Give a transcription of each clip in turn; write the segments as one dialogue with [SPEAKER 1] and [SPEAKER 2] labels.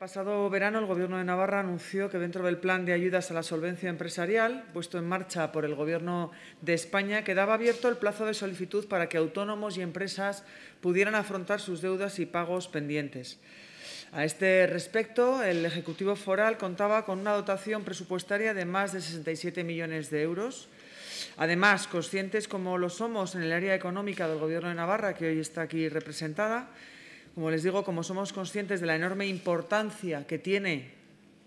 [SPEAKER 1] El pasado verano el Gobierno de Navarra anunció que dentro del plan de ayudas a la solvencia empresarial, puesto en marcha por el Gobierno de España, quedaba abierto el plazo de solicitud para que autónomos y empresas pudieran afrontar sus deudas y pagos pendientes. A este respecto, el Ejecutivo Foral contaba con una dotación presupuestaria de más de 67 millones de euros. Además, conscientes como lo somos en el área económica del Gobierno de Navarra, que hoy está aquí representada, como les digo, como somos conscientes de la enorme importancia que tiene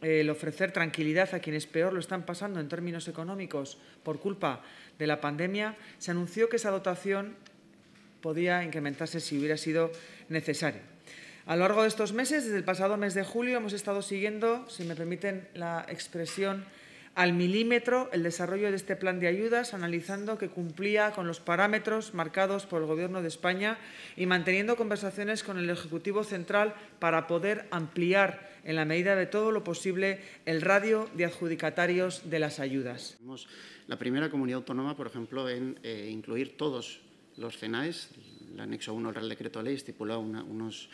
[SPEAKER 1] eh, el ofrecer tranquilidad a quienes peor lo están pasando en términos económicos por culpa de la pandemia, se anunció que esa dotación podía incrementarse si hubiera sido necesario. A lo largo de estos meses, desde el pasado mes de julio, hemos estado siguiendo, si me permiten la expresión, al milímetro el desarrollo de este plan de ayudas, analizando que cumplía con los parámetros marcados por el Gobierno de España y manteniendo conversaciones con el Ejecutivo Central para poder ampliar, en la medida de todo lo posible, el radio de adjudicatarios de las ayudas.
[SPEAKER 2] la primera comunidad autónoma, por ejemplo, en eh, incluir todos los CENAES, el anexo 1 del Real Decreto de Ley estipulaba unas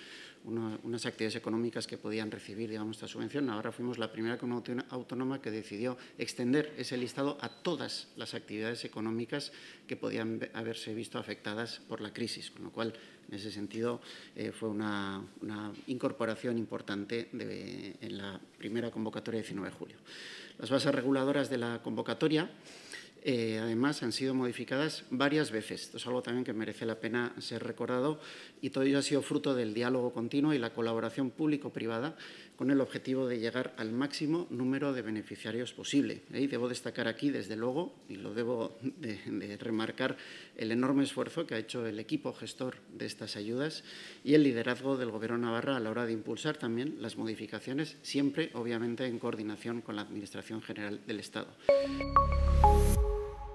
[SPEAKER 2] actividades económicas que podían recibir digamos, esta subvención. Ahora fuimos la primera comunidad autónoma que decidió extender ese listado a todas las actividades económicas que podían haberse visto afectadas por la crisis, con lo cual, en ese sentido, eh, fue una, incorporación importante en la primera convocatoria de 19 de julio. Las bases reguladoras de la convocatoria eh, además han sido modificadas varias veces. Esto es algo también que merece la pena ser recordado y todo ello ha sido fruto del diálogo continuo y la colaboración público-privada con el objetivo de llegar al máximo número de beneficiarios posible. debo destacar aquí, desde luego, y lo debo de, remarcar, el enorme esfuerzo que ha hecho el equipo gestor de estas ayudas y el liderazgo del Gobierno Navarra a la hora de impulsar también las modificaciones, siempre, obviamente, en coordinación con la Administración General del Estado.